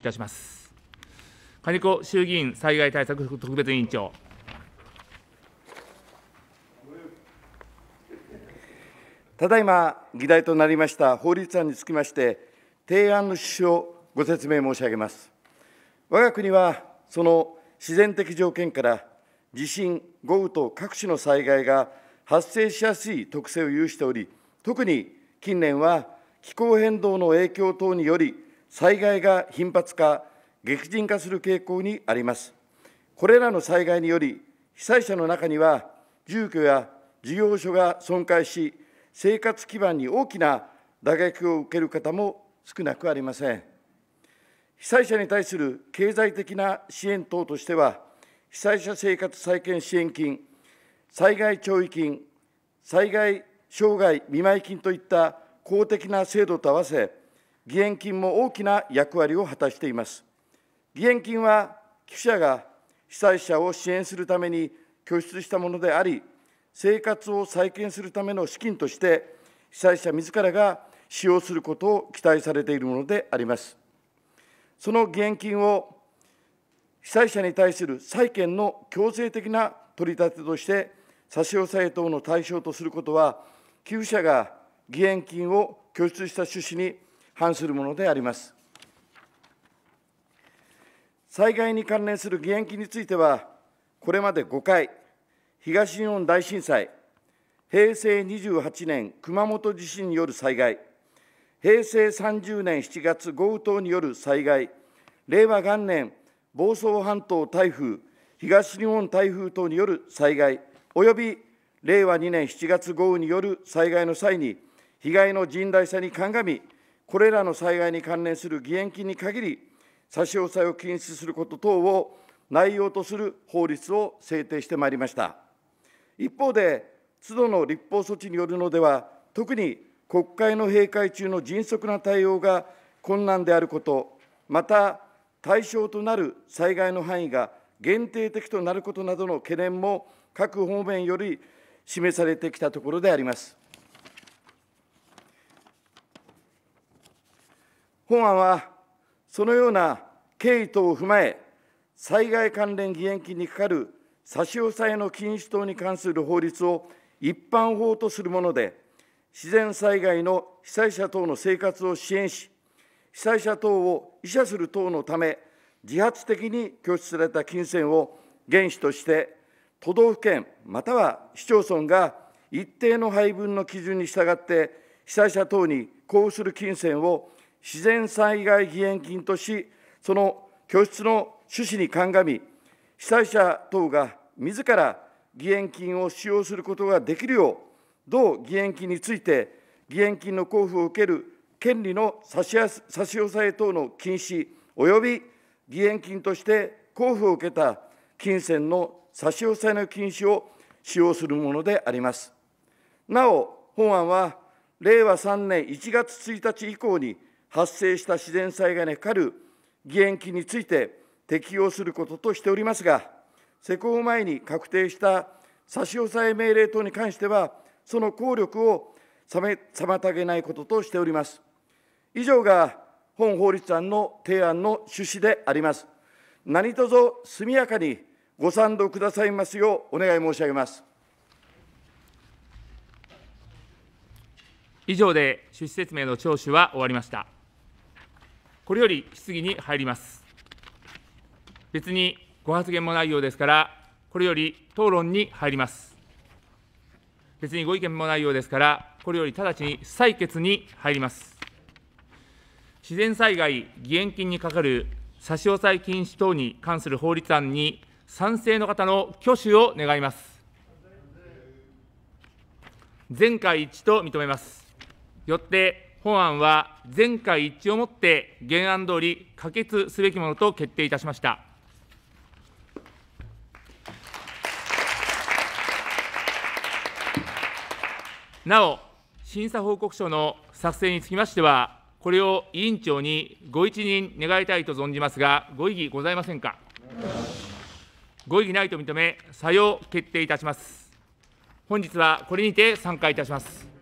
いたします。金子衆議院災害対策特別委員長。ただいま議題となりました法律案につきまして、提案の趣旨をご説明申し上げます。我が国は、その自然的条件から、地震、豪雨と各種の災害が発生しやすい特性を有しており、特に近年は気候変動の影響等により、災害が頻発化、激甚化する傾向にあります。これらの災害により、被災者の中には、住居や事業所が損壊し、生活基盤に大きな打撃を受ける方も少なくありません。被災者に対する経済的な支援等としては、被災者生活再建支援金、災害弔慰金、災害障害見舞金といった公的な制度と合わせ、義援金も大きな役割を果たしています。義援金は寄付者が被災者を支援するために拠出したものであり、生活を再建するための資金として、被災者自らが使用することを期待されているものであります。その義援金を被災者に対する債権の強制的な取り立てとして差し押さえ等の対象とすることは、寄付者が義援金を拠出した趣旨に反するものであります。災害に関連する義援金については、これまで5回、東日本大震災、平成28年熊本地震による災害、平成30年7月豪雨等による災害、令和元年房総半島台風、東日本台風等による災害、および令和2年7月豪雨による災害の際に、被害の甚大さに鑑み、これらの災害に関連する義援金に限り、差し押さえを禁止すること等を内容とする法律を制定してまいりました。一方で、都度の立法措置によるのでは、特に国会の閉会中の迅速な対応が困難であること、また対象となる災害の範囲が限定的となることなどの懸念も各方面より示されてきたところであります。本案は、そのような経緯等を踏まえ、災害関連義援金にかかる差し押さえの禁止等に関する法律を一般法とするもので、自然災害の被災者等の生活を支援し、被災者等を慰謝する等のため、自発的に拠出された金銭を原資として、都道府県または市町村が一定の配分の基準に従って、被災者等に交付する金銭を自然災害義援金とし、その拠出の趣旨に鑑み、被災者等が自ら義援金を使用することができるよう、同義援金について、義援金の交付を受ける権利の差し差し押さえ等の禁止、および義援金として交付を受けた金銭の差し押さえの禁止を使用するものであります。なお、本案は令和3年1月1日以降に、発生した自然災害にかかる義援金について適用することとしておりますが、施行前に確定した差し押さえ命令等に関しては、その効力を妨げないこととしております。以上が本法律案の提案の趣旨であります。何卒速やかにご賛同くださいますようお願い申し上げます。以上で趣旨説明の聴取は終わりました。これより質疑に入ります。別にご発言もないようですから、これより討論に入ります。別にご意見もないようですから、これより直ちに採決に入ります。自然災害義援金にかかる差し押さえ禁止等に関する法律案に賛成の方の挙手を願います。全会一致と認めます。よって本案は全会一致をもって原案通り可決すべきものと決定いたしました。なお、審査報告書の作成につきましては、これを委員長にご一任願いたいと存じますが、ご異議ございませんか。ご異議ないと認め、採用決定いたします。本日はこれにて散会いたします。